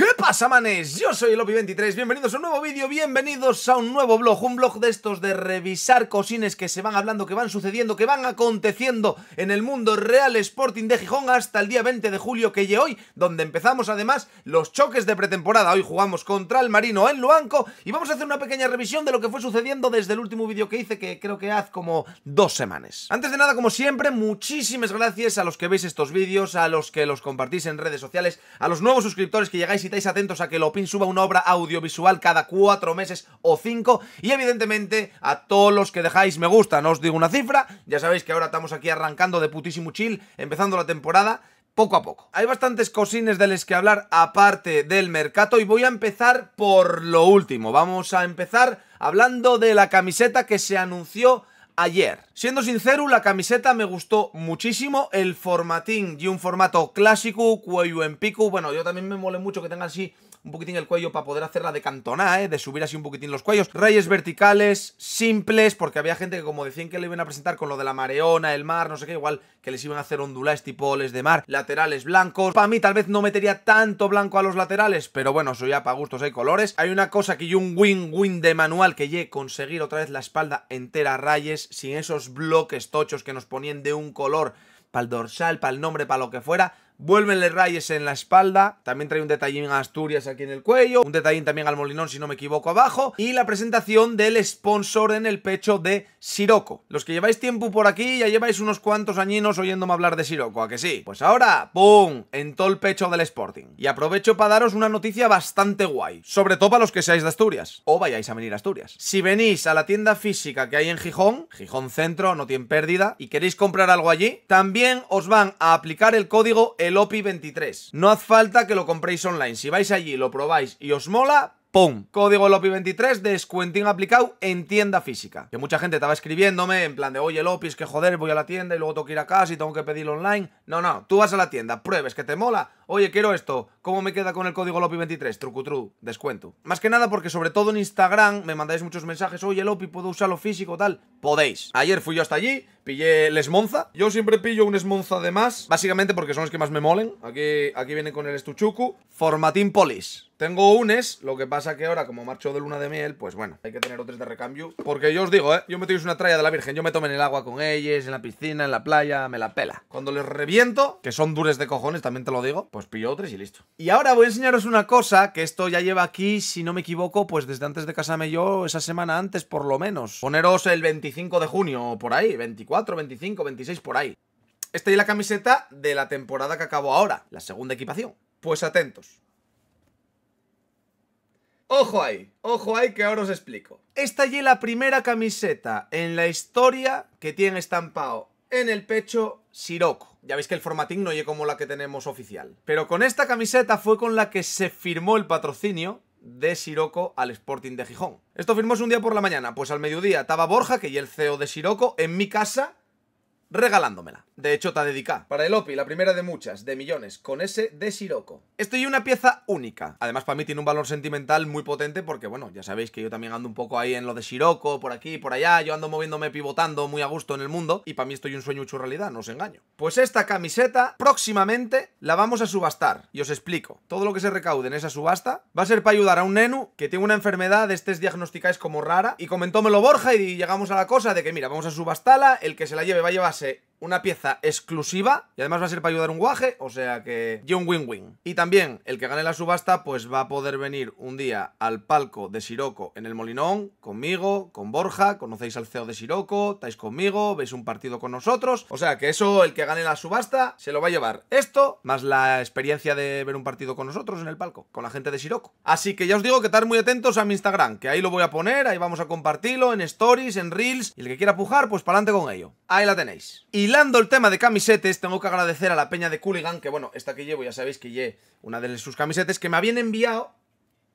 ¿Qué pasa, manes? Yo soy el Opi23, bienvenidos a un nuevo vídeo, bienvenidos a un nuevo blog, un blog de estos de revisar cosines que se van hablando, que van sucediendo, que van aconteciendo en el mundo real Sporting de Gijón hasta el día 20 de julio que llegue hoy, donde empezamos además los choques de pretemporada. Hoy jugamos contra el Marino en Luanco y vamos a hacer una pequeña revisión de lo que fue sucediendo desde el último vídeo que hice, que creo que hace como dos semanas. Antes de nada, como siempre, muchísimas gracias a los que veis estos vídeos, a los que los compartís en redes sociales, a los nuevos suscriptores que llegáis estáis atentos a que Lopin suba una obra audiovisual cada cuatro meses o cinco. Y evidentemente a todos los que dejáis me gusta, no os digo una cifra. Ya sabéis que ahora estamos aquí arrancando de putísimo chill, empezando la temporada poco a poco. Hay bastantes cosines de les que hablar aparte del mercado y voy a empezar por lo último. Vamos a empezar hablando de la camiseta que se anunció ayer. Siendo sincero, la camiseta me gustó muchísimo, el formatín y un formato clásico, cuello en pico, bueno, yo también me mole mucho que tenga así un poquitín el cuello para poder hacerla de cantoná, ¿eh? de subir así un poquitín los cuellos. Reyes verticales, simples, porque había gente que como decían que le iban a presentar con lo de la mareona, el mar, no sé qué, igual que les iban a hacer ondulares tipo les de mar, laterales blancos. Para mí tal vez no metería tanto blanco a los laterales, pero bueno, eso ya para gustos hay colores. Hay una cosa que yo un win-win de manual que llegué conseguir otra vez la espalda entera a rayes, sin esos bloques tochos que nos ponían de un color para el dorsal, para el nombre, para lo que fuera. Vuelvenle rayes en la espalda. También trae un detallín a Asturias aquí en el cuello. Un detallín también al molinón, si no me equivoco, abajo. Y la presentación del sponsor en el pecho de Siroco. Los que lleváis tiempo por aquí, ya lleváis unos cuantos añinos oyéndome hablar de Siroco, ¿a que sí? Pues ahora, ¡pum! En todo el pecho del Sporting. Y aprovecho para daros una noticia bastante guay. Sobre todo para los que seáis de Asturias. O vayáis a venir a Asturias. Si venís a la tienda física que hay en Gijón, Gijón Centro, no tiene pérdida, y queréis comprar algo allí, también os van a aplicar el código el el OPI 23. No hace falta que lo compréis online. Si vais allí, lo probáis y os mola, ¡Pum! Código LOPI23, descuentín aplicado en tienda física. Que mucha gente estaba escribiéndome en plan de, oye Lopi, es que joder, voy a la tienda y luego tengo que ir a casa y tengo que pedirlo online. No, no, tú vas a la tienda, pruebes que te mola. Oye, quiero esto. ¿Cómo me queda con el código LOPI23? Trucutru, descuento. Más que nada porque sobre todo en Instagram me mandáis muchos mensajes, oye Lopi, puedo usarlo físico, tal podéis. Ayer fui yo hasta allí, pillé el esmonza Yo siempre pillo un Esmonza de más, básicamente porque son los que más me molen. Aquí, aquí viene con el Estuchuku. Formatín Polis. Tengo unes, lo que pasa que ahora, como marcho de luna de miel, pues bueno, hay que tener otros de recambio. Porque yo os digo, ¿eh? Yo me una tralla de la Virgen, yo me tomo en el agua con ellos en la piscina, en la playa, me la pela. Cuando les reviento, que son dures de cojones, también te lo digo, pues pillo otros y listo. Y ahora voy a enseñaros una cosa, que esto ya lleva aquí, si no me equivoco, pues desde antes de casarme yo, esa semana antes por lo menos. Poneros el 25 25 de junio o por ahí, 24, 25, 26 por ahí. Esta es la camiseta de la temporada que acabó ahora, la segunda equipación. Pues atentos. Ojo ahí, ojo ahí que ahora os explico. Esta es la primera camiseta en la historia que tiene estampado en el pecho siroco. Ya veis que el formatín no y como la que tenemos oficial. Pero con esta camiseta fue con la que se firmó el patrocinio de Siroco al Sporting de Gijón. Esto firmó un día por la mañana, pues al mediodía estaba Borja, que y el CEO de Siroco, en mi casa regalándomela. De hecho, te dedicada. Para el OPI, la primera de muchas, de millones, con ese de Siroco. Estoy una pieza única. Además, para mí tiene un valor sentimental muy potente porque, bueno, ya sabéis que yo también ando un poco ahí en lo de Siroco, por aquí, por allá, yo ando moviéndome, pivotando muy a gusto en el mundo y para mí estoy un sueño hecho realidad, no os engaño. Pues esta camiseta próximamente la vamos a subastar y os explico. Todo lo que se recaude en esa subasta va a ser para ayudar a un nenu que tiene una enfermedad de es diagnosticáis como rara y comentómelo Borja y llegamos a la cosa de que, mira, vamos a subastarla, el que se la lleve va a llevar it una pieza exclusiva y además va a ser para ayudar un guaje, o sea que y un win-win. Y también el que gane la subasta pues va a poder venir un día al palco de Siroco en el Molinón conmigo, con Borja, conocéis al CEO de Siroco, estáis conmigo, veis un partido con nosotros, o sea que eso el que gane la subasta se lo va a llevar esto más la experiencia de ver un partido con nosotros en el palco, con la gente de Siroco. Así que ya os digo que estar muy atentos a mi Instagram, que ahí lo voy a poner, ahí vamos a compartirlo en stories, en reels y el que quiera pujar pues para adelante con ello. Ahí la tenéis. Y hablando el tema de camisetes, tengo que agradecer a la peña de Cooligan, que bueno, esta que llevo, ya sabéis que llevo una de sus camisetas, que me habían enviado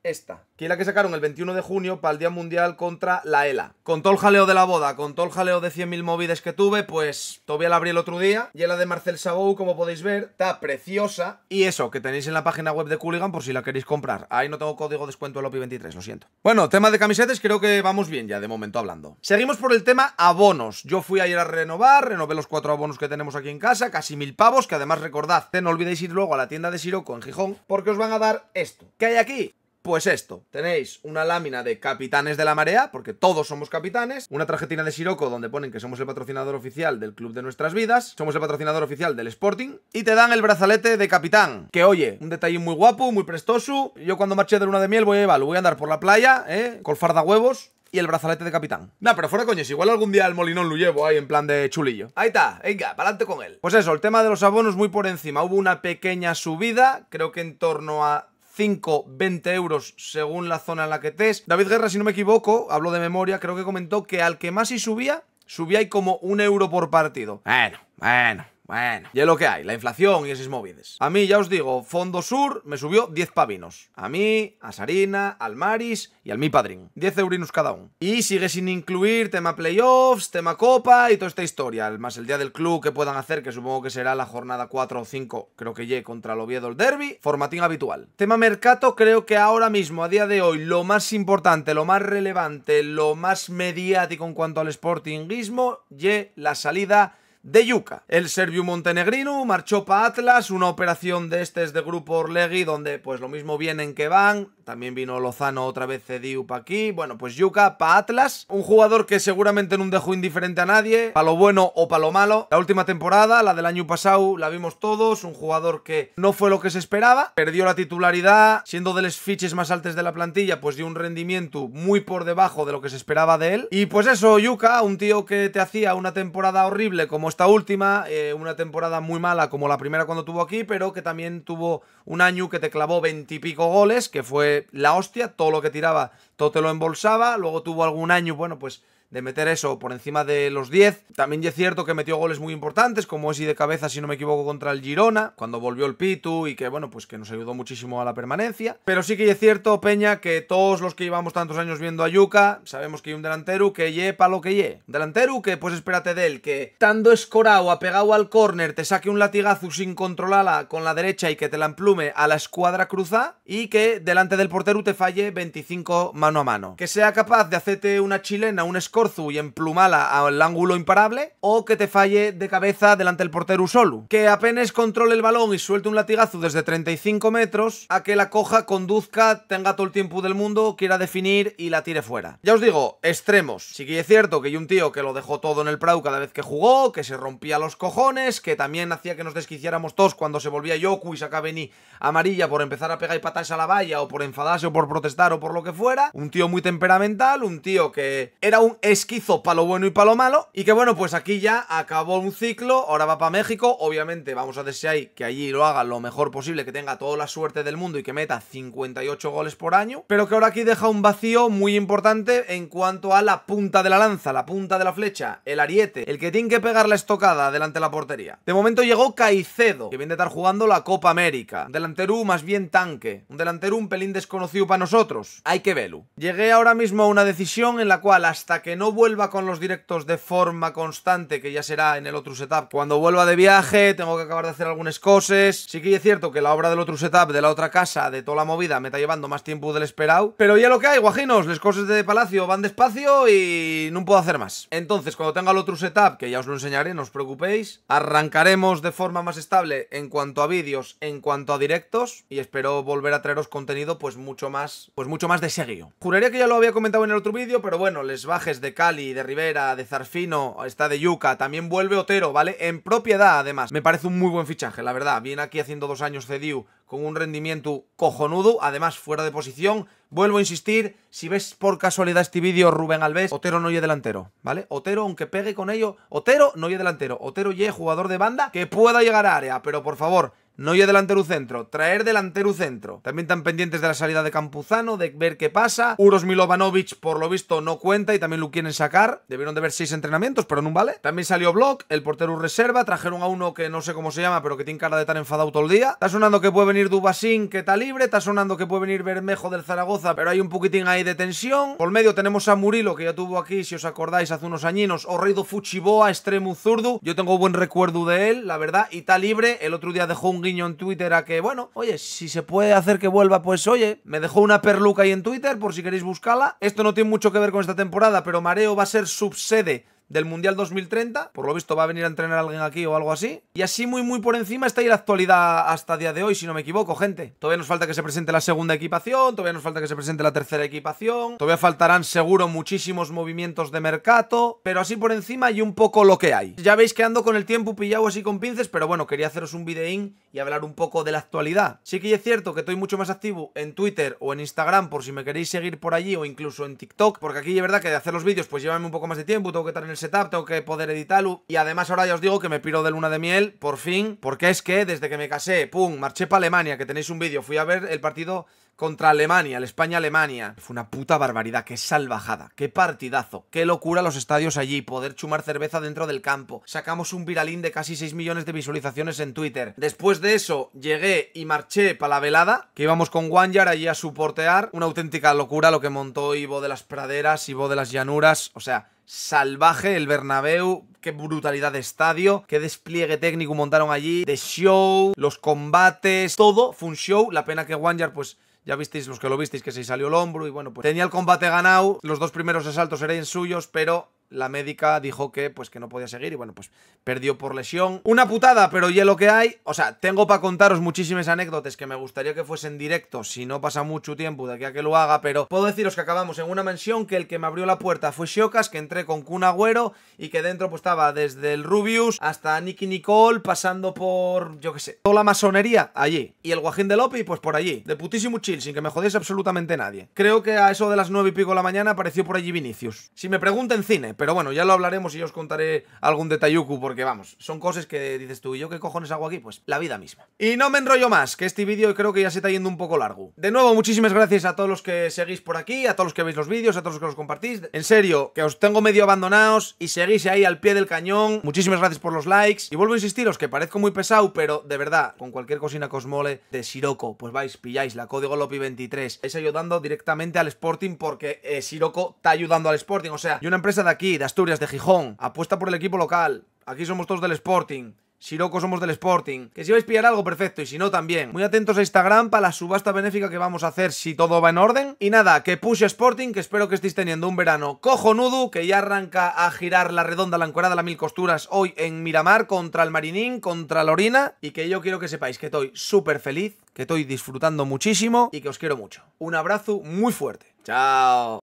esta, que es la que sacaron el 21 de junio para el Día Mundial contra la ELA. Con todo el jaleo de la boda, con todo el jaleo de 100.000 movides que tuve, pues todavía la abrí el otro día. Y la de Marcel Sabou, como podéis ver, está preciosa. Y eso, que tenéis en la página web de Cooligan por si la queréis comprar. Ahí no tengo código descuento el OPI23, lo siento. Bueno, tema de camisetas, creo que vamos bien ya de momento hablando. Seguimos por el tema abonos. Yo fui ayer a renovar, renové los cuatro abonos que tenemos aquí en casa, casi mil pavos, que además recordad, no olvidéis ir luego a la tienda de Siroco en Gijón, porque os van a dar esto. ¿Qué hay aquí? Pues esto, tenéis una lámina de capitanes de la marea, porque todos somos capitanes, una tarjetina de Siroco donde ponen que somos el patrocinador oficial del club de nuestras vidas, somos el patrocinador oficial del Sporting, y te dan el brazalete de capitán, que oye, un detalle muy guapo, muy prestoso, yo cuando marché de luna de miel voy a llevarlo, voy a andar por la playa, eh, farda huevos, y el brazalete de capitán. Nah, pero fuera coñes, igual algún día el molinón lo llevo ahí en plan de chulillo. Ahí está, venga, adelante con él. Pues eso, el tema de los abonos muy por encima. Hubo una pequeña subida, creo que en torno a 5, 20 euros según la zona en la que estés. David Guerra, si no me equivoco, habló de memoria, creo que comentó que al que más y subía, subía y como un euro por partido. Bueno, bueno. Bueno, ya lo que hay, la inflación y esos móviles. A mí, ya os digo, Fondo Sur me subió 10 pavinos. A mí, a Sarina, al Maris y al mi padrín. 10 eurinos cada uno. Y sigue sin incluir tema playoffs, tema copa y toda esta historia. Más el día del club que puedan hacer, que supongo que será la jornada 4 o 5, creo que llegue contra el Oviedo el derby. Formatín habitual. Tema mercado, creo que ahora mismo, a día de hoy, lo más importante, lo más relevante, lo más mediático en cuanto al sportingismo, ye la salida de Yuka. El serbio montenegrino marchó para Atlas, una operación de este... ...es de Grupo Orlegi, donde pues lo mismo vienen que van, también vino Lozano otra vez Cediu para aquí. Bueno, pues Yuka para Atlas. Un jugador que seguramente no dejó indiferente a nadie. Para lo bueno o para lo malo. La última temporada, la del año pasado, la vimos todos. Un jugador que no fue lo que se esperaba. Perdió la titularidad. Siendo de los fiches más altos de la plantilla, pues dio un rendimiento muy por debajo de lo que se esperaba de él. Y pues eso, Yuka, un tío que te hacía una temporada horrible como esta última. Eh, una temporada muy mala como la primera cuando tuvo aquí. Pero que también tuvo un año que te clavó veintipico goles. Que fue la hostia, todo lo que tiraba, todo te lo embolsaba, luego tuvo algún año, bueno, pues de meter eso por encima de los 10. También es cierto que metió goles muy importantes, como ese de cabeza, si no me equivoco, contra el Girona, cuando volvió el Pitu y que, bueno, pues que nos ayudó muchísimo a la permanencia. Pero sí que es cierto, Peña, que todos los que llevamos tantos años viendo a Yuka, sabemos que hay un delantero que para lo que ye. delantero que, pues espérate de él, que estando escorado, apegado al córner, te saque un latigazo sin controlarla con la derecha y que te la emplume a la escuadra cruzada y que delante del portero te falle 25 mano a mano. Que sea capaz de hacerte una chilena, un escorado Corzu y emplumala al ángulo imparable, o que te falle de cabeza delante del portero solo, Que apenas controle el balón y suelte un latigazo desde 35 metros, a que la coja, conduzca, tenga todo el tiempo del mundo, quiera definir y la tire fuera. Ya os digo, extremos. Sí que es cierto que hay un tío que lo dejó todo en el prado cada vez que jugó, que se rompía los cojones, que también hacía que nos desquiciáramos todos cuando se volvía Yoku y sacaba ni amarilla por empezar a pegar y a la valla, o por enfadarse, o por protestar, o por lo que fuera. Un tío muy temperamental, un tío que era un esquizo para lo bueno y para lo malo. Y que bueno, pues aquí ya acabó un ciclo, ahora va para México. Obviamente vamos a desear que allí lo haga lo mejor posible, que tenga toda la suerte del mundo y que meta 58 goles por año. Pero que ahora aquí deja un vacío muy importante en cuanto a la punta de la lanza, la punta de la flecha, el ariete, el que tiene que pegar la estocada delante de la portería. De momento llegó Caicedo, que viene de estar jugando la Copa América. delantero más bien tanque, un delantero un pelín desconocido para nosotros. Hay que verlo. Llegué ahora mismo a una decisión en la cual hasta que no vuelva con los directos de forma constante, que ya será en el otro setup. Cuando vuelva de viaje, tengo que acabar de hacer algunas cosas. Sí que es cierto que la obra del otro setup, de la otra casa, de toda la movida, me está llevando más tiempo del esperado. Pero ya lo que hay, guajinos, las cosas de palacio van despacio y no puedo hacer más. Entonces, cuando tenga el otro setup, que ya os lo enseñaré, no os preocupéis, arrancaremos de forma más estable en cuanto a vídeos, en cuanto a directos, y espero volver a traeros contenido pues mucho más, pues mucho más de seguido. Juraría que ya lo había comentado en el otro vídeo, pero bueno, les bajes de de Cali, de Rivera, de Zarfino, está de Yuca, también vuelve Otero, ¿vale? En propiedad, además. Me parece un muy buen fichaje, la verdad. Viene aquí haciendo dos años Cediu con un rendimiento cojonudo, además fuera de posición. Vuelvo a insistir, si ves por casualidad este vídeo, Rubén Alves, Otero no llega delantero, ¿vale? Otero, aunque pegue con ello, Otero no llega delantero. Otero es jugador de banda que pueda llegar a área, pero por favor, no hay delantero centro, traer delantero centro. También están pendientes de la salida de Campuzano, de ver qué pasa. Uros Milovanovic, por lo visto, no cuenta y también lo quieren sacar. Debieron de ver seis entrenamientos, pero no vale. También salió Block, el portero reserva. Trajeron a uno que no sé cómo se llama, pero que tiene cara de estar enfadado todo el día. Está sonando que puede venir Dubasín, que está libre. Está sonando que puede venir Bermejo del Zaragoza, pero hay un poquitín ahí de tensión. Por medio tenemos a Murilo, que ya tuvo aquí, si os acordáis, hace unos añinos. Reido Fuchiboa, extremo zurdo. Yo tengo buen recuerdo de él, la verdad. Y está libre. El otro día dejó un guiño en Twitter a que, bueno, oye, si se puede hacer que vuelva, pues oye, me dejó una perluca ahí en Twitter por si queréis buscarla. Esto no tiene mucho que ver con esta temporada, pero Mareo va a ser subsede del Mundial 2030. Por lo visto va a venir a entrenar alguien aquí o algo así. Y así muy muy por encima está ahí la actualidad hasta día de hoy, si no me equivoco, gente. Todavía nos falta que se presente la segunda equipación, todavía nos falta que se presente la tercera equipación, todavía faltarán seguro muchísimos movimientos de mercado, pero así por encima y un poco lo que hay. Ya veis que ando con el tiempo pillado así con pinces, pero bueno, quería haceros un videín y hablar un poco de la actualidad. Sí que es cierto que estoy mucho más activo en Twitter o en Instagram por si me queréis seguir por allí o incluso en TikTok, porque aquí es verdad que de hacer los vídeos pues llévame un poco más de tiempo, tengo que estar en el setup, tengo que poder editarlo. Y además ahora ya os digo que me piro de luna de miel, por fin, porque es que desde que me casé, pum, marché para Alemania, que tenéis un vídeo, fui a ver el partido contra Alemania, el España-Alemania. Fue una puta barbaridad, qué salvajada, qué partidazo, qué locura los estadios allí, poder chumar cerveza dentro del campo. Sacamos un viralín de casi 6 millones de visualizaciones en Twitter. Después de eso, llegué y marché para la velada, que íbamos con Wanyar allí a suportear. Una auténtica locura lo que montó Ivo de las Praderas, Ivo de las Llanuras, o sea salvaje el Bernabéu, qué brutalidad de estadio, qué despliegue técnico montaron allí, de show, los combates, todo, fue un show, la pena que Wanyar pues ya visteis los que lo visteis que se salió el hombro y bueno, pues tenía el combate ganado, los dos primeros asaltos eran suyos, pero la médica dijo que pues que no podía seguir y bueno, pues perdió por lesión. Una putada, pero ya lo que hay. O sea, tengo para contaros muchísimas anécdotas que me gustaría que fuesen directos si no pasa mucho tiempo de aquí a que lo haga, pero puedo deciros que acabamos en una mansión que el que me abrió la puerta fue Shiokas, que entré con Kun Agüero y que dentro pues estaba desde el Rubius hasta Nicky Nicole, pasando por, yo que sé, toda la masonería allí. Y el Guajín de Lopi pues por allí, de putísimo chill, sin que me jodiese absolutamente nadie. Creo que a eso de las nueve y pico de la mañana apareció por allí Vinicius. Si me preguntan cine, pero bueno, ya lo hablaremos y os contaré algún detalluku, porque vamos, son cosas que dices tú, ¿y yo qué cojones hago aquí? Pues la vida misma. Y no me enrollo más, que este vídeo creo que ya se está yendo un poco largo. De nuevo, muchísimas gracias a todos los que seguís por aquí, a todos los que veis los vídeos, a todos los que los compartís. En serio, que os tengo medio abandonados y seguís ahí al pie del cañón. Muchísimas gracias por los likes. Y vuelvo a insistiros que parezco muy pesado, pero de verdad, con cualquier cocina cosmole de Siroco, pues vais, pilláis la código LOPI23. es ayudando directamente al Sporting porque eh, Siroco está ayudando al Sporting. O sea, y una empresa de aquí de Asturias, de Gijón. Apuesta por el equipo local. Aquí somos todos del Sporting. Si loco somos del Sporting. Que si vais a pillar algo, perfecto. Y si no, también. Muy atentos a Instagram para la subasta benéfica que vamos a hacer si todo va en orden. Y nada, que push Sporting, que espero que estéis teniendo un verano cojonudo, que ya arranca a girar la redonda, la de la mil costuras hoy en Miramar contra el Marinín, contra la Orina Y que yo quiero que sepáis que estoy súper feliz, que estoy disfrutando muchísimo y que os quiero mucho. Un abrazo muy fuerte. Chao.